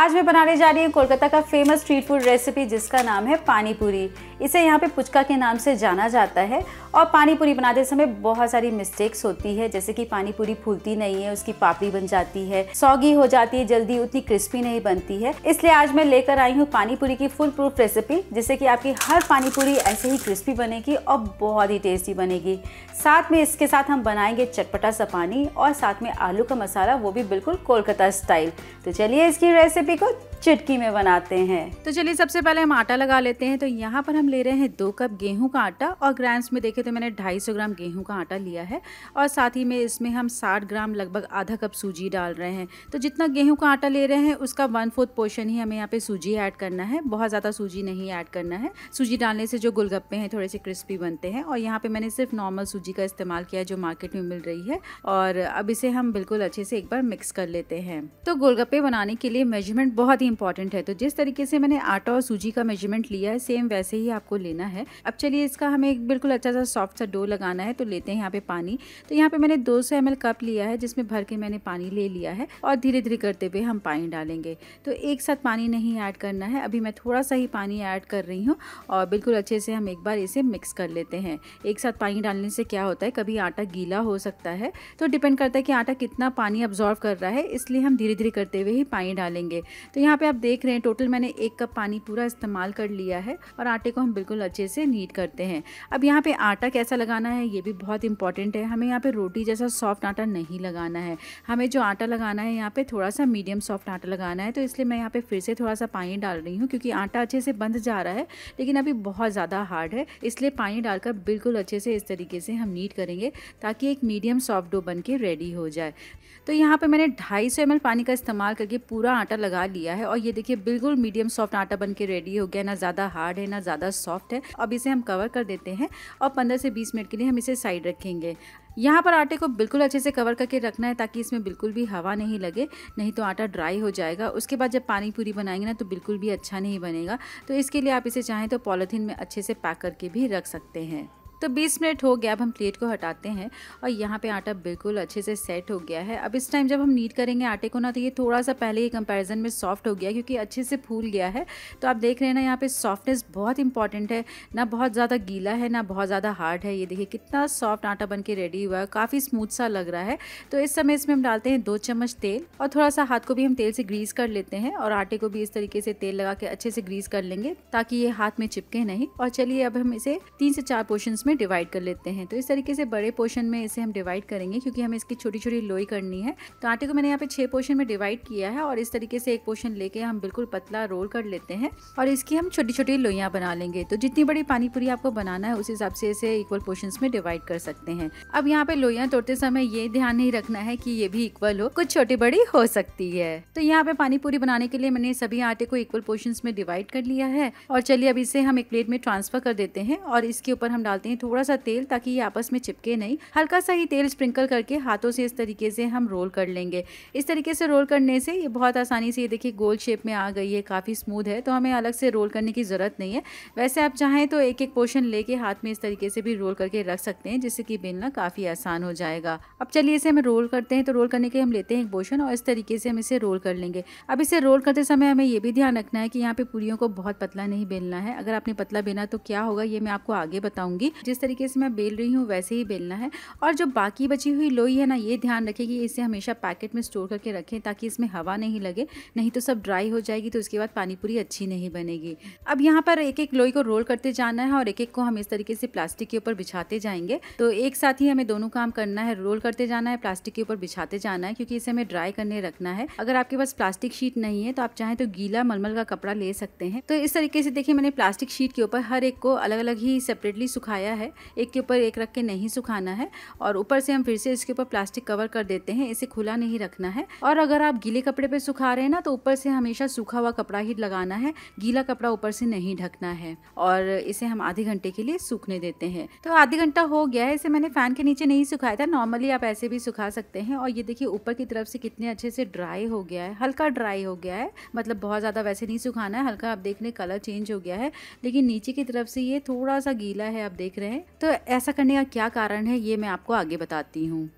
आज मैं बनाने जा रही हूँ कोलकाता का फेमस स्ट्रीट फूड रेसिपी जिसका नाम है पानीपुरी इसे यहाँ पे पुचका के नाम से जाना जाता है और पानी पूरी बनाते समय बहुत सारी मिस्टेक्स होती है जैसे कि पानी पूरी फूलती नहीं है उसकी पापड़ी बन जाती है सौगी हो जाती है जल्दी उतनी क्रिस्पी नहीं बनती है इसलिए आज मैं लेकर आई हूँ पानी पूरी की फुल प्रूफ रेसिपी जिससे कि आपकी हर पानी पूरी ऐसे ही क्रिस्पी बनेगी और बहुत ही टेस्टी बनेगी साथ में इसके साथ हम बनाएंगे चटपटा सा पानी और साथ में आलू का मसाला वो भी बिल्कुल कोलकाता स्टाइल तो चलिए इसकी रेसिपी को चटकी में बनाते हैं तो चलिए सबसे पहले हम आटा लगा लेते हैं तो यहाँ पर हम ले रहे हैं दो कप गेहूँ का आटा और ग्राम्स में देखें तो मैंने ढाई ग्राम गेहूँ का आटा लिया है और साथ ही में इसमें हम साठ ग्राम लगभग आधा कप सूजी डाल रहे हैं तो जितना गेहूँ का आटा ले रहे हैं उसका वन फोर्थ पोर्शन ही हमें यहाँ पे सूजी ऐड करना है बहुत ज़्यादा सूजी नहीं ऐड करना है सूजी डालने से जो गुलगप्पे हैं थोड़े से क्रिस्पी बनते हैं और यहाँ पे मैंने सिर्फ नॉर्मल सूजी का इस्तेमाल किया है जो मार्केट में मिल रही है और अब इसे हम बिल्कुल अच्छे से एक बार मिक्स कर लेते हैं तो गोलगप्पे बनाने के लिए मेजरमेंट बहुत ही इंपॉर्टेंट है तो जिस तरीके से मैंने आटा और सूजी का मेजरमेंट लिया है सेम वैसे ही आपको लेना है अब चलिए इसका हमें एक बिल्कुल अच्छा सा सॉफ्ट सा डो लगाना है तो लेते हैं यहाँ पे पानी तो यहाँ पे मैंने 200 सौ कप लिया है जिसमें भर के मैंने पानी ले लिया है और धीरे धीरे करते हुए हम पानी डालेंगे तो एक साथ पानी नहीं ऐड करना है अभी मैं थोड़ा सा ही पानी ऐड कर रही हूँ और बिल्कुल अच्छे से हम एक बार इसे मिक्स कर लेते हैं एक साथ पानी डालने से क्या होता है कभी आटा गीला हो सकता है तो डिपेंड करता है कि आटा कितना पानी अब्जॉर्व कर रहा है इसलिए हम धीरे धीरे करते हुए ही पानी डालेंगे तो यहाँ पे आप देख रहे हैं टोटल मैंने एक कप पानी पूरा इस्तेमाल कर लिया है और आटे को हम बिल्कुल अच्छे से नीट करते हैं अब यहाँ पे आटा कैसा लगाना है ये भी बहुत इंपॉर्टेंट है हमें यहाँ पे रोटी जैसा सॉफ्ट आटा नहीं लगाना है हमें जो आटा लगाना है यहाँ पे थोड़ा सा मीडियम सॉफ्ट आटा लगाना है तो इसलिए मैं यहाँ पे फिर से थोड़ा सा पानी डाल रही हूँ क्योंकि आटा अच्छे से बंध जा रहा है लेकिन अभी बहुत ज़्यादा हार्ड है इसलिए पानी डालकर बिल्कुल अच्छे से इस तरीके से हम नीट करेंगे ताकि एक मीडियम सॉफ्ट डो बन के रेडी हो जाए तो यहाँ पे मैंने 250 सौ पानी का इस्तेमाल करके पूरा आटा लगा लिया है और ये देखिए बिल्कुल मीडियम सॉफ्ट आटा बन के रेडी हो गया ना ज़्यादा हार्ड है ना ज़्यादा सॉफ्ट है अब इसे हम कवर कर देते हैं और पंद्रह से बीस मिनट के लिए हम इसे साइड रखेंगे यहाँ पर आटे को बिल्कुल अच्छे से कवर करके रखना है ताकि इसमें बिल्कुल भी हवा नहीं लगे नहीं तो आटा ड्राई हो जाएगा उसके बाद जब पानी पूरी बनाएंगे ना तो बिल्कुल भी अच्छा नहीं बनेगा तो इसके लिए आप इसे चाहें तो पॉलीथीन में अच्छे से पैक करके भी रख सकते हैं तो 20 मिनट हो गया अब हम प्लेट को हटाते हैं और यहाँ पे आटा बिल्कुल अच्छे से सेट हो गया है अब इस टाइम जब हम नीट करेंगे आटे को ना तो ये थोड़ा सा पहले ही कंपैरिजन में सॉफ्ट हो गया क्योंकि अच्छे से फूल गया है तो आप देख रहे हैं ना यहाँ पे सॉफ्टनेस बहुत इंपॉर्टेंट है ना बहुत ज़्यादा गीला है ना बहुत ज़्यादा हार्ड है ये देखिए कितना सॉफ्ट आटा बन के रेडी हुआ है काफ़ी स्मूथ सा लग रहा है तो इस समय इसमें हम डालते हैं दो चम्मच तेल और थोड़ा सा हाथ को भी हम तेल से ग्रीस कर लेते हैं और आटे को भी इस तरीके से तेल लगा के अच्छे से ग्रीस कर लेंगे ताकि ये हाथ में चिपके नहीं और चलिए अब हम इसे तीन से चार पोर्शन में में डिवाइड कर लेते हैं तो इस तरीके से बड़े पोर्शन में इसे हम डिवाइड करेंगे क्योंकि हमें इसकी छोटी छोटी लोई करनी है तो आटे को मैंने यहाँ पे छह पोर्शन में डिवाइड किया है और इस तरीके से एक पोर्शन लेके हम बिल्कुल पतला रोल कर लेते हैं और इसकी हम छोटी छोटी लोइयाँ बना लेंगे तो जितनी बड़ी पानीपुरी आपको बनाना है उस हिसाब से इसे इक्वल पोर्शन में डिवाइड कर सकते हैं अब यहाँ पे लोइयाँ तोड़ते समय ये ध्यान नहीं रखना है कि ये भी इक्वल हो कुछ छोटी बड़ी हो सकती है तो यहाँ पे पानीपुरी बनाने के लिए मैंने सभी आटे को इक्वल पोर्शन में डिवाइड कर लिया है और चलिए अब इसे हम एक प्लेट में ट्रांसफर कर देते हैं और इसके ऊपर हम डालते हैं थोड़ा सा तेल ताकि ये आपस में चिपके नहीं हल्का सा ही तेल स्प्रिंकल करके हाथों से इस तरीके से हम रोल कर लेंगे इस तरीके से रोल करने से ये बहुत आसानी से ये देखिए गोल शेप में आ गई है काफ़ी स्मूथ है तो हमें अलग से रोल करने की ज़रूरत नहीं है वैसे आप चाहें तो एक एक पोर्शन लेके हाथ में इस तरीके से भी रोल करके रख सकते हैं जिससे कि बेलना काफ़ी आसान हो जाएगा अब चलिए इसे हम रोल करते हैं तो रोल करने के हम लेते हैं एक पोर्शन और इस तरीके से हम इसे रोल कर लेंगे अब इसे रोल करते समय हमें ये भी ध्यान रखना है कि यहाँ पर पूरी को बहुत पतला नहीं बेलना है अगर आपने पतला बेना तो क्या होगा ये मैं आपको आगे बताऊंगी जिस तरीके से मैं बेल रही हूँ वैसे ही बेलना है और जो बाकी बची हुई लोई है ना ये ध्यान रखें कि इसे हमेशा पैकेट में स्टोर करके रखें ताकि इसमें हवा नहीं लगे नहीं तो सब ड्राई हो जाएगी तो उसके बाद पानीपुरी अच्छी नहीं बनेगी अब यहाँ पर एक एक लोई को रोल करते जाना है और एक एक को हम इस तरीके से प्लास्टिक के ऊपर बिछाते जाएंगे तो एक साथ ही हमें दोनों काम करना है रोल करते जाना है प्लास्टिक के ऊपर बिछाते जाना है क्योंकि इसे हमें ड्राई करने रखना है अगर आपके पास प्लास्टिक शीट नहीं है तो आप चाहें तो गीला मलमल का कपड़ा ले सकते हैं तो इस तरीके से देखिए मैंने प्लास्टिक शीट के ऊपर हर एक को अलग अलग ही सेपरेटली सुखाया गया है एक के ऊपर एक रख के नहीं सुखाना है और ऊपर से हम फिर से इसके ऊपर प्लास्टिक कवर कर देते हैं इसे खुला नहीं रखना है और अगर आप गीले कपड़े पे सुखा रहे हैं ना तो ऊपर से हमेशा सूखा हुआ कपड़ा ही लगाना है गीला कपड़ा ऊपर से नहीं ढकना है और इसे हम आधे घंटे के लिए सूखने देते हैं तो आधे घंटा हो गया है इसे मैंने फ़ैन के नीचे नहीं सुखाया था नॉर्मली आप ऐसे भी सुखा सकते हैं और ये देखिए ऊपर की तरफ से कितने अच्छे से ड्राई हो गया है हल्का ड्राई हो गया है मतलब बहुत ज़्यादा वैसे नहीं सुखाना है हल्का आप देख रहे कलर चेंज हो गया है लेकिन नीचे की तरफ से ये थोड़ा सा गीला है आप देख रहे रहे हैं तो ऐसा करने का क्या कारण है ये मैं आपको आगे बताती हूँ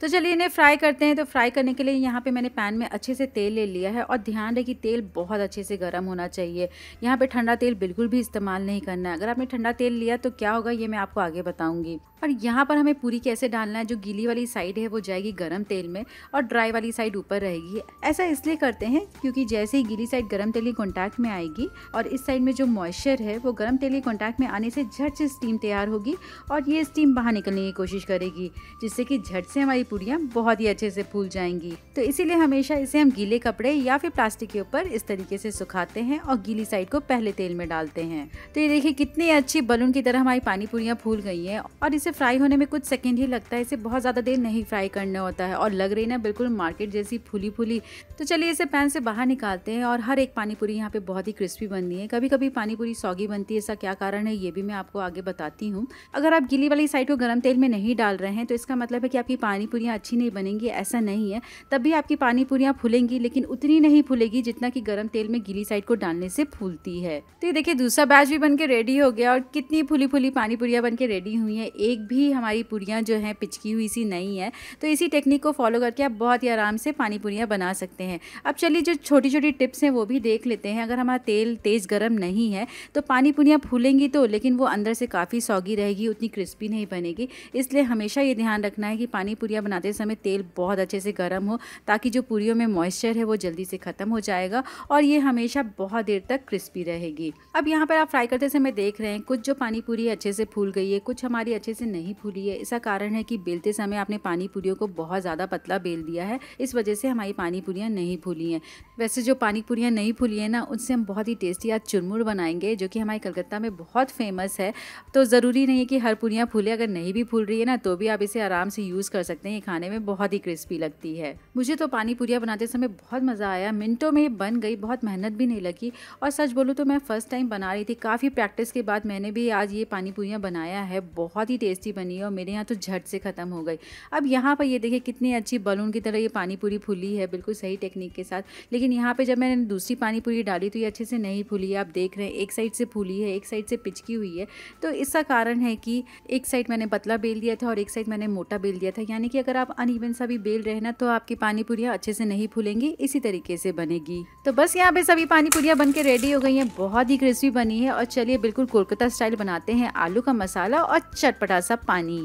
तो चलिए इन्हें फ्राई करते हैं तो फ्राई करने के लिए यहाँ पे मैंने पैन में अच्छे से तेल ले लिया है और ध्यान रहे कि तेल बहुत अच्छे से गर्म होना चाहिए यहाँ पे ठंडा तेल बिल्कुल भी इस्तेमाल नहीं करना है अगर आपने ठंडा तेल लिया तो क्या होगा ये मैं आपको आगे बताऊँगी और यहाँ पर हमें पूरी कैसे डालना है जो गीली वाली साइड है वो जाएगी गर्म तेल में और ड्राई वाली साइड ऊपर रहेगी ऐसा इसलिए करते हैं क्योंकि जैसे ही गीली साइड गर्म तेली कॉन्टैक्ट में आएगी और इस साइड में जो मॉइस्चर है वो गर्म तेली कॉन्टैक्ट में आने से झट से स्टीम तैयार होगी और ये स्टीम बाहर निकलने की कोशिश करेगी जिससे कि झट से हमारी पूड़ियाँ बहुत ही अच्छे से फूल जाएंगी तो इसीलिए हमेशा इसे हम गीले कपड़े या फिर प्लास्टिक के ऊपर इस तरीके से सुखाते हैं और गीली साइड को पहले तेल में डालते हैं तो ये देखिए कितनी अच्छी बलून की तरह हमारी पानी पूड़ियाँ फूल गई हैं और इसे फ्राई होने में कुछ सेकेंड ही लगता है इसे बहुत ज़्यादा देर नहीं फ्राई करने होता है और लग रही ना बिल्कुल मार्केट जैसी फूली फूली तो चलिए इसे पैन से बाहर निकालते हैं और हर एक पानी पूरी यहाँ पे बहुत ही क्रिस्पी बनती है कभी कभी पानी पूरी सौगी बनती है ऐसा क्या कारण है ये भी मैं आपको आगे बताती हूँ अगर आप गिली वाली साइड को गर्म तेल में नहीं डाल रहे हैं तो इसका मतलब है कि आपकी पानी पूरियाँ अच्छी नहीं बनेंगी ऐसा नहीं है तब भी आपकी पानी पूरियाँ फूलेंगी लेकिन उतनी नहीं फूलेगी जितना कि गर्म तेल में गिली साइड को डालने से फूलती है तो ये देखिए दूसरा बैच भी बन के रेडी हो गया और कितनी फूली फूली पानी पूरियाँ बन के रेडी हुई हैं एक भी हमारी पूरियाँ जो हैं पिचकी हुई सी नहीं है तो इसी टेक्निक को फॉलो करके आप बहुत ही आराम से पानी पूरियाँ बना सकते हैं अब चलिए जो छोटी छोटी टिप्स हैं वो भी देख लेते हैं अगर हमारा तेल तेज़ गर्म नहीं है तो पानी पूरियाँ फूलेंगी तो लेकिन वो अंदर से काफ़ी सौगी रहेगी उतनी क्रिस्पी नहीं बनेगी इसलिए हमेशा ये ध्यान रखना है कि पानी पूरियाँ बनाते समय तेल बहुत अच्छे से गर्म हो ताकि जो पूरियों में मॉइस्चर है वो जल्दी से ख़त्म हो जाएगा और ये हमेशा बहुत देर तक क्रिस्पी रहेगी अब यहाँ पर आप फ्राई करते समय देख रहे हैं कुछ जो पानी पूरी अच्छे से फूल गई है कुछ हमारी अच्छे से से नहीं फूली है इसका कारण है कि बेलते समय आपने पानी पूरियों को बहुत ज़्यादा पतला बेल दिया है इस वजह से हमारी पानी पूरियाँ नहीं फूली हैं वैसे जो पानी पूरियाँ नहीं फूली हैं ना उनसे हम बहुत ही टेस्टी आज चुरमुर बनाएंगे जो कि हमारे कलकत्ता में बहुत फेमस है तो ज़रूरी नहीं है कि हर पूरियाँ फूले अगर नहीं भी फूल रही है ना तो भी आप इसे आराम से यूज़ कर सकते हैं ये खाने में बहुत ही क्रिस्पी लगती है मुझे तो पानी पूरियाँ बनाते समय बहुत मज़ा आया मिनटों में बन गई बहुत मेहनत भी नहीं लगी और सच बोलूँ तो मैं फ़र्स्ट टाइम बना रही थी काफ़ी प्रैक्टिस के बाद मैंने भी आज ये पानी पूरियाँ बनाया है बहुत ही टेस्ट टेस्टी बनी है और मेरे यहाँ तो झट से ख़त्म हो गई अब यहाँ पर ये देखिए कितनी अच्छी बलून की तरह ये पानी पूरी फूली है बिल्कुल सही टेक्निक के साथ लेकिन यहाँ पर जब मैंने दूसरी पानी पूरी डाली तो ये अच्छे से नहीं फूली है आप देख रहे हैं एक साइड से फूली है एक साइड से पिचकी हुई है तो इसका कारण है कि एक साइड मैंने पतला बेल दिया था और एक साइड मैंने मोटा बेल दिया था यानी कि अगर आप अनइवन सा भी बेल रहे ना तो आपकी पानी पूरियाँ अच्छे से नहीं फूलेंगी इसी तरीके से बनेगी तो बस यहाँ पे सभी पानी पूरियाँ बन के रेडी हो गई हैं बहुत ही क्रिस्पी बनी है और चलिए बिल्कुल कोलकाता स्टाइल बनाते हैं आलू का मसाला और चटपटा सा पानी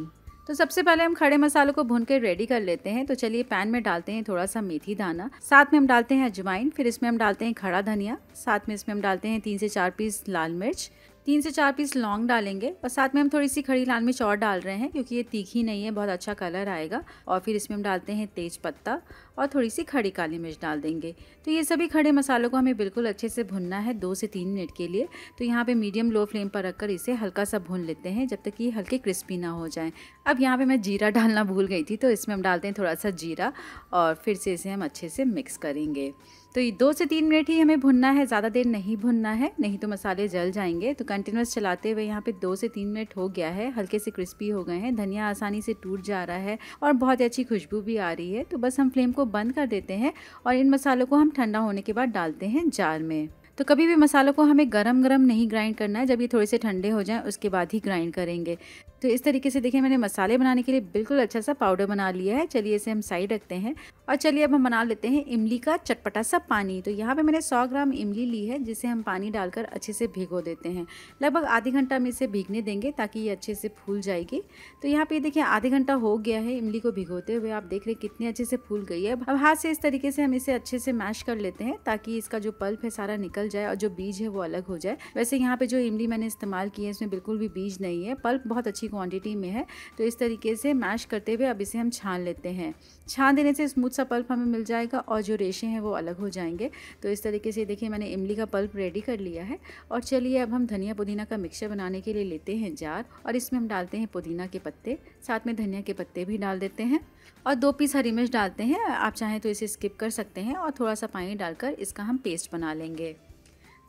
तो सबसे पहले हम खड़े मसालों को भून के रेडी कर लेते हैं तो चलिए पैन में डालते हैं थोड़ा सा मेथी दाना साथ में हम डालते हैं अजवाइन फिर इसमें हम डालते हैं खड़ा धनिया साथ में इसमें हम डालते हैं तीन से चार पीस लाल मिर्च तीन से चार पीस लॉन्ग डालेंगे और साथ में हम थोड़ी सी खड़ी लाल मिर्च और डाल रहे हैं क्योंकि ये तीखी नहीं है बहुत अच्छा कलर आएगा और फिर इसमें हम डालते हैं तेज पत्ता और थोड़ी सी खड़ी काली मिर्च डाल देंगे तो ये सभी खड़े मसालों को हमें बिल्कुल अच्छे से भुनना है दो से तीन मिनट के लिए तो यहाँ पर मीडियम लो फ्लेम पर रखकर इसे हल्का सा भून लेते हैं जब तक ये हल्के क्रिस्पी ना हो जाए अब यहाँ पर मैं जीरा डालना भूल गई थी तो इसमें हम डालते हैं थोड़ा सा जीरा और फिर से इसे हम अच्छे से मिक्स करेंगे तो ये दो से तीन मिनट ही हमें भुनना है ज़्यादा देर नहीं भुनना है नहीं तो मसाले जल जाएंगे तो कंटिन्यूस चलाते हुए यहाँ पे दो से तीन मिनट हो गया है हल्के से क्रिस्पी हो गए हैं धनिया आसानी से टूट जा रहा है और बहुत ही अच्छी खुशबू भी आ रही है तो बस हम फ्लेम को बंद कर देते हैं और इन मसालों को हम ठंडा होने के बाद डालते हैं जार में तो कभी भी मसालों को हमें गरम गरम नहीं ग्राइंड करना है जब ये थोड़े से ठंडे हो जाएं उसके बाद ही ग्राइंड करेंगे तो इस तरीके से देखिए मैंने मसाले बनाने के लिए बिल्कुल अच्छा सा पाउडर बना लिया है चलिए इसे हम साइड रखते हैं और चलिए अब हम बना लेते हैं इमली का चटपटा सा पानी तो यहाँ पे मैंने 100 ग्राम इमली ली है जिसे हम पानी डालकर अच्छे से भिगो देते हैं लगभग आधे घंटा हम इसे भीगने देंगे ताकि ये अच्छे से फूल जाएगी तो यहाँ पे देखिए आधे घंटा हो गया है इमली को भिगोते हुए आप देख रहे कितनी अच्छे से फूल गई है अब हाथ से इस तरीके से हम इसे अच्छे से मैश कर लेते हैं ताकि इसका जो पल्प है सारा निकल जाए और जो बीज है वो अलग हो जाए वैसे यहाँ पे जो इमली मैंने इस्तेमाल की है इसमें बिल्कुल भी बीज नहीं है पल्प बहुत अच्छी क्वांटिटी में है तो इस तरीके से मैश करते हुए अब इसे हम छान लेते हैं छान देने से स्मूथ सा पल्प हमें मिल जाएगा और जो रेशे हैं वो अलग हो जाएंगे तो इस तरीके से देखिए मैंने इमली का पल्प रेडी कर लिया है और चलिए अब हम धनिया पुदीना का मिक्सचर बनाने के लिए लेते हैं जार और इसमें हम डालते हैं पुदीना के पत्ते साथ में धनिया के पत्ते भी डाल देते हैं और दो पीस हरी मिर्च डालते हैं आप चाहें तो इसे स्किप कर सकते हैं और थोड़ा सा पानी डालकर इसका हम पेस्ट बना लेंगे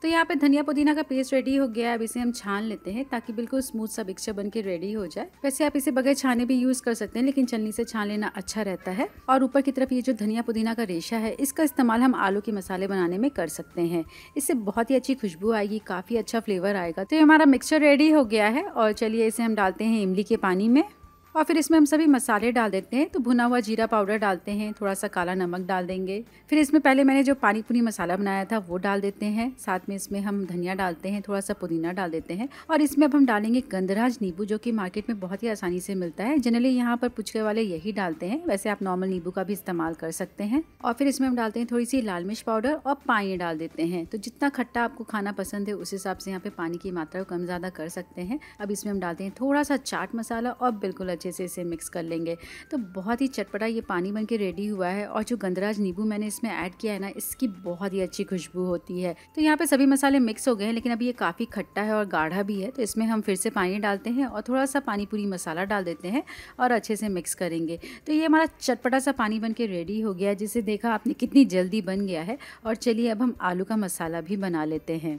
तो यहाँ पे धनिया पुदीना का पेस्ट रेडी हो गया है अब इसे हम छान लेते हैं ताकि बिल्कुल स्मूथ सा मिक्सचर बन के रेडी हो जाए वैसे आप इसे बगैर छाने भी यूज़ कर सकते हैं लेकिन चलनी से छान लेना अच्छा रहता है और ऊपर की तरफ ये जो धनिया पुदीना का रेशा है इसका इस्तेमाल हम आलू के मसाले बनाने में कर सकते हैं इससे बहुत ही अच्छी खुशबू आएगी काफ़ी अच्छा फ्लेवर आएगा तो ये हमारा मिक्सचर रेडी हो गया है और चलिए इसे हम डालते हैं इमली के पानी में और फिर इसमें हम सभी मसाले डाल देते हैं तो भुना हुआ जीरा पाउडर डालते हैं थोड़ा सा काला नमक डाल देंगे फिर इसमें पहले मैंने जो पानी पुनी मसाला बनाया था वो डाल देते हैं साथ में इसमें हम धनिया डालते हैं थोड़ा सा पुदीना डाल देते हैं और इसमें अब हम डालेंगे गंदराज नींबू जो कि मार्केट में बहुत ही आसानी से मिलता है जनरली यहाँ पर पुचके वाले यही डालते हैं वैसे आप नॉर्मल नींबू का भी इस्तेमाल कर सकते हैं और फिर इसमें हम डालते हैं थोड़ी सी लाल मिर्च पाउडर और पानी डाल देते हैं तो जितना खट्टा आपको खाना पसंद है उस हिसाब से यहाँ पे पानी की मात्रा को कम ज़्यादा कर सकते हैं अब इसमें हम डालते हैं थोड़ा सा चाट मसाला और बिल्कुल अच्छे से इसे मिक्स कर लेंगे तो बहुत ही चटपटा ये पानी बन के रेडी हुआ है और जो गंदराज नींबू मैंने इसमें ऐड किया है ना इसकी बहुत ही अच्छी खुशबू होती है तो यहाँ पर सभी मसाले मिक्स हो गए हैं लेकिन अभी ये काफ़ी खट्टा है और गाढ़ा भी है तो इसमें हम फिर से पानी डालते हैं और थोड़ा सा पानी पूरी मसाला डाल देते हैं और अच्छे से मिक्स करेंगे तो ये हमारा चटपटा सा पानी बन के रेडी हो गया जिसे देखा आपने कितनी जल्दी बन गया है और चलिए अब हम आलू का मसाला भी बना लेते हैं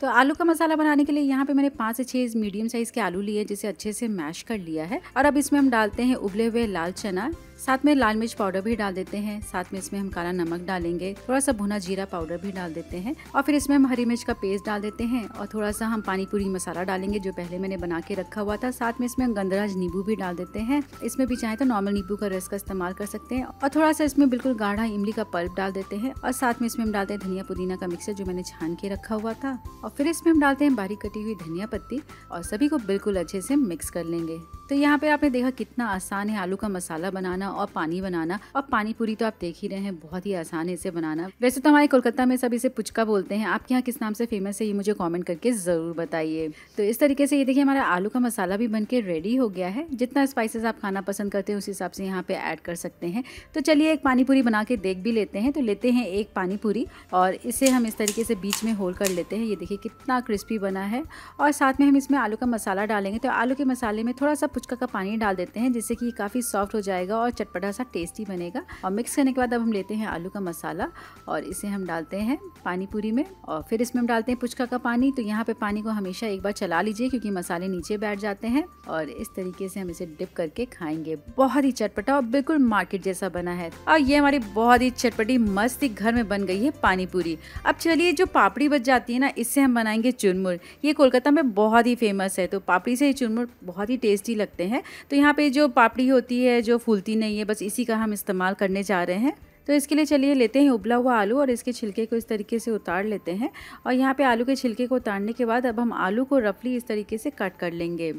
तो आलू का मसाला बनाने के लिए यहाँ पे मैंने पाँच से छः मीडियम साइज़ के आलू लिए जिसे अच्छे से मैश कर लिया है और अब इसमें हम डालते हैं उबले हुए लाल चना साथ में लाल मिर्च पाउडर भी डाल देते हैं साथ में इसमें हम काला नमक डालेंगे थोड़ा सा भुना जीरा पाउडर भी डाल देते हैं और फिर इसमें हम हरी मिर्च का पेस्ट डाल देते हैं और थोड़ा सा हम पानी पूरी मसाला डालेंगे जो पहले मैंने बना के रखा हुआ था साथ में इसमें हम गंदराज नींबू भी डाल देते हैं इसमें भी चाहे तो नॉर्मल नींबू का रस का इस्तेमाल कर सकते हैं और थोड़ा सा इसमें बिल्कुल गाढ़ा इमली का पल्प डाल देते हैं और साथ में इसमें हम डालते हैं धनिया पुदीना का मिक्सर जो मैंने छान के रखा हुआ था और फिर इसमें हम डालते हैं बारीक कटी हुई धनिया पत्ती और सभी को बिल्कुल अच्छे से मिक्स कर लेंगे तो यहाँ पे आपने देखा कितना आसान है आलू का मसाला बनाना और पानी बनाना और पानी पूरी तो आप देख ही रहे हैं बहुत ही आसान है इसे बनाना वैसे तो हमारे कोलकाता में सब इसे पुचका बोलते हैं आपके यहाँ किस नाम से फेमस है ये मुझे कॉमेंट करके ज़रूर बताइए तो इस तरीके से ये देखिए हमारा आलू का मसाला भी बन के रेडी हो गया है जितना स्पाइसेस आप खाना पसंद करते हैं उस हिसाब से यहाँ पे ऐड कर सकते हैं तो चलिए एक पानी पूरी बना के देख भी लेते हैं तो लेते हैं एक पानी पूरी और इसे हम इस तरीके से बीच में होल कर लेते हैं ये देखिए कितना क्रिस्पी बना है और साथ में हम इसमें आलू का मसाला डालेंगे तो आलू के मसाले में थोड़ा सा कुछ का, पानी डाल देते हैं जिससे कि काफ़ी सॉफ्ट हो जाएगा और चटपटा सा टेस्टी बनेगा और मिक्स करने के बाद अब हम लेते हैं आलू का मसाला और इसे हम डालते हैं पानी पूरी में और फिर इसमें हम डालते हैं पुचका का पानी तो यहाँ पे पानी को हमेशा एक बार चला लीजिए क्योंकि मसाले नीचे बैठ जाते हैं और इस तरीके से हम इसे डिप करके खाएंगे बहुत ही चटपटा और बिल्कुल मार्केट जैसा बना है और ये हमारी बहुत ही चटपटी मस्त घर में बन गई है पानी पूरी अब चलिए जो पापड़ी बच जाती है ना इससे हम बनाएंगे चुनमुर ये कोलकाता में बहुत ही फेमस है तो पापड़ी से ये चुनमुर बहुत ही टेस्टी लगता सकते हैं तो यहाँ पे जो पापड़ी होती है जो फूलती नहीं है बस इसी का हम इस्तेमाल करने जा रहे हैं तो इसके लिए चलिए लेते हैं उबला हुआ आलू और इसके छिलके को इस तरीके से उतार लेते हैं और यहाँ पे आलू के छिलके को उतारने के बाद अब हम आलू को रफली इस तरीके से कट कर लेंगे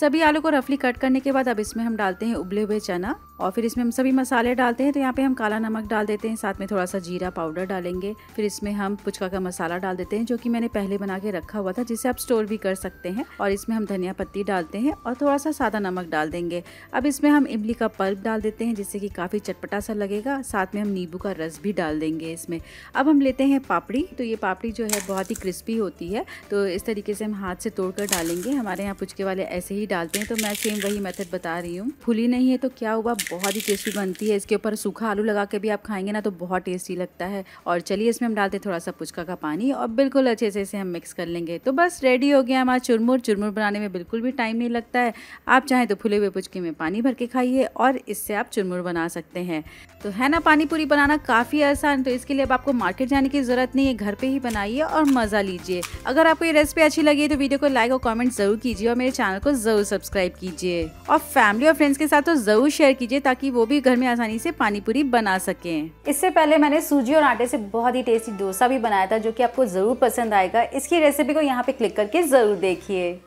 सभी आलू को रफली कट करने के बाद अब इसमें हम डालते हैं उबले हुए चना और फिर इसमें हम सभी मसाले डालते हैं तो यहाँ पे हम काला नमक डाल देते हैं साथ में थोड़ा सा जीरा पाउडर डालेंगे फिर इसमें हम पुचका का मसाला डाल देते हैं जो कि मैंने पहले बना के रखा हुआ था जिसे आप स्टोर भी कर सकते हैं और इसमें हम धनिया पत्ती डालते हैं और थोड़ा सा सादा नमक डाल देंगे अब इसमें हम इमली का पल्प डाल देते हैं जिससे कि काफ़ी चटपटा सा लगेगा साथ में हम नींबू का रस भी डाल देंगे इसमें अब हम लेते हैं पापड़ी तो ये पापड़ी जो है बहुत ही क्रिस्पी होती है तो इस तरीके से हम हाथ से तोड़ कर डालेंगे हमारे यहाँ पुचके वाले ऐसे ही डालते हैं तो मैं सेम वही मेथड बता रही हूँ फुली नहीं है तो क्या हुआ बहुत ही टेस्टी बनती है इसके ऊपर सूखा आलू लगा के भी आप खाएंगे ना तो बहुत टेस्टी लगता है और चलिए इसमें हम डालते हैं थोड़ा सा पुचका का पानी और बिल्कुल अच्छे से इसे हम मिक्स कर लेंगे तो बस रेडी हो गया हमारा चुरमुर चुरमुर बनाने में बिल्कुल भी टाइम नहीं लगता है आप चाहें तो फुले हुए पुचके में पानी भर के खाइए और इससे आप चुरमुर बना सकते हैं तो है ना पानी पूरी बनाना काफ़ी आसान तो इसके लिए अब आपको मार्केट जाने की ज़रूरत नहीं है घर पर ही बनाइए और मज़ा लीजिए अगर आपको ये रेसिपी अच्छी लगी तो वीडियो को लाइक और कॉमेंट ज़रूर कीजिए और मेरे चैनल को ज़रूर सब्सक्राइब कीजिए और फैमिली और फ्रेंड्स के साथ तो ज़रूर शेयर कीजिए दीजिए ताकि वो भी घर में आसानी से पानी पूरी बना सके इससे पहले मैंने सूजी और आटे से बहुत ही टेस्टी डोसा भी बनाया था जो कि आपको ज़रूर पसंद आएगा इसकी रेसिपी को यहाँ पे क्लिक करके ज़रूर देखिए